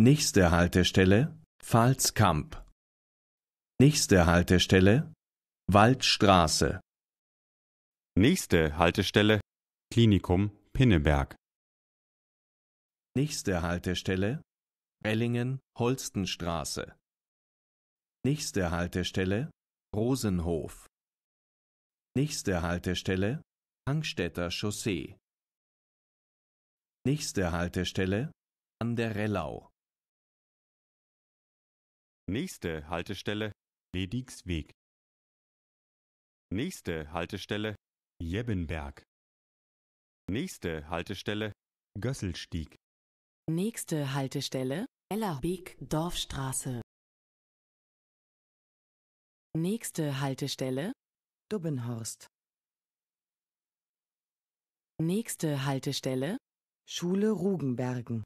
Nächste Haltestelle: Pfalzkamp. Nächste Haltestelle: Waldstraße. Nächste Haltestelle: Klinikum Pinneberg. Nächste Haltestelle: Ellingen-Holstenstraße. Nächste Haltestelle: Rosenhof. Nächste Haltestelle: Hangstädter Chaussee. Nächste Haltestelle: An der Rellau. Nächste Haltestelle Ledigsweg. Nächste Haltestelle Jebbenberg. Nächste Haltestelle Gösselstieg. Nächste Haltestelle Ellerbeek Dorfstraße. Nächste Haltestelle Dubbenhorst. Nächste Haltestelle Schule Rugenbergen.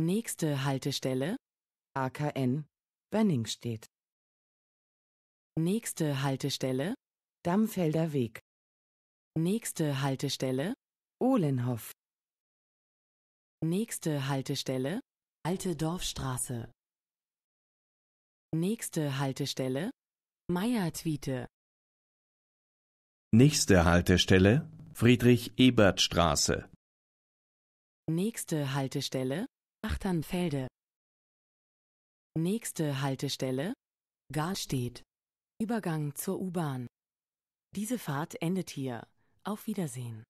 Nächste Haltestelle AKN Bönning steht. Nächste Haltestelle Dammfelder Weg. Nächste Haltestelle Ohlenhof. Nächste Haltestelle Alte Dorfstraße. Nächste Haltestelle Meiertwiete. Nächste Haltestelle Friedrich-Ebert-Straße. Nächste Haltestelle Achternfelde. Nächste Haltestelle Garstedt. Übergang zur U-Bahn. Diese Fahrt endet hier. Auf Wiedersehen.